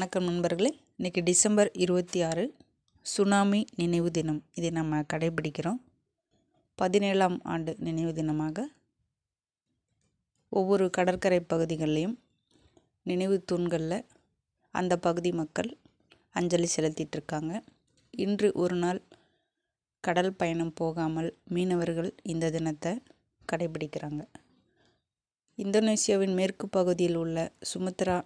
வணக்கம் நண்பர்களே இன்றைக்கி டிசம்பர் இருபத்தி ஆறு சுனாமி நினைவு தினம் இதை நம்ம கடைபிடிக்கிறோம் பதினேழாம் ஆண்டு நினைவு தினமாக ஒவ்வொரு கடற்கரை பகுதிகள்லேயும் நினைவு தூண்களில் அந்த பகுதி மக்கள் அஞ்சலி செலுத்திகிட்ருக்காங்க இன்று ஒரு நாள் கடல் பயணம் போகாமல் மீனவர்கள் இந்த தினத்தை கடைபிடிக்கிறாங்க இந்தோனேசியாவின் மேற்கு பகுதியில் உள்ள சுமத்ரா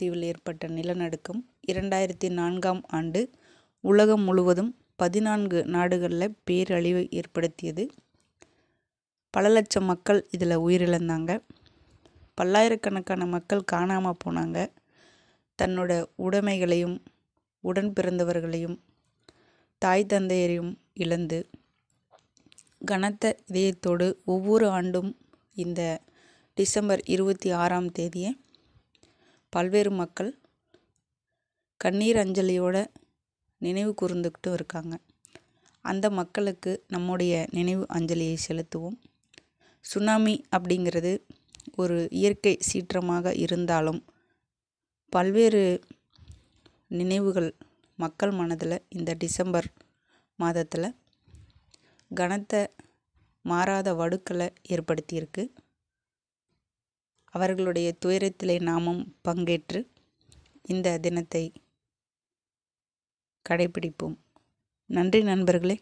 தீவில் ஏற்பட்ட நிலநடுக்கம் இரண்டாயிரத்தி நான்காம் ஆண்டு உலகம் முழுவதும் பதினான்கு நாடுகளில் பேரழிவை ஏற்படுத்தியது பல லட்சம் மக்கள் இதில் உயிரிழந்தாங்க பல்லாயிரக்கணக்கான மக்கள் காணாமல் போனாங்க தன்னோட உடைமைகளையும் உடன் பிறந்தவர்களையும் தாய் தந்தையரையும் இழந்து கனத்த இதயத்தோடு ஒவ்வொரு ஆண்டும் இந்த டிசம்பர் இருபத்தி ஆறாம் தேதியை பல்வேறு மக்கள் கண்ணீர் அஞ்சலியோட நினைவு கூர்ந்துக்கிட்டு இருக்காங்க அந்த மக்களுக்கு நம்முடைய நினைவு அஞ்சலியை செலுத்துவோம் சுனாமி அப்படிங்கிறது ஒரு இயற்கை சீற்றமாக இருந்தாலும் பல்வேறு நினைவுகள் மக்கள் மனதில் இந்த டிசம்பர் மாதத்தில் கனத்த மாறாத வடுக்களை ஏற்படுத்தியிருக்கு அவர்களுடைய துயரத்திலே நாமும் பங்கேற்று இந்த தினத்தை கடைபிடிப்போம் நன்றி நண்பர்களே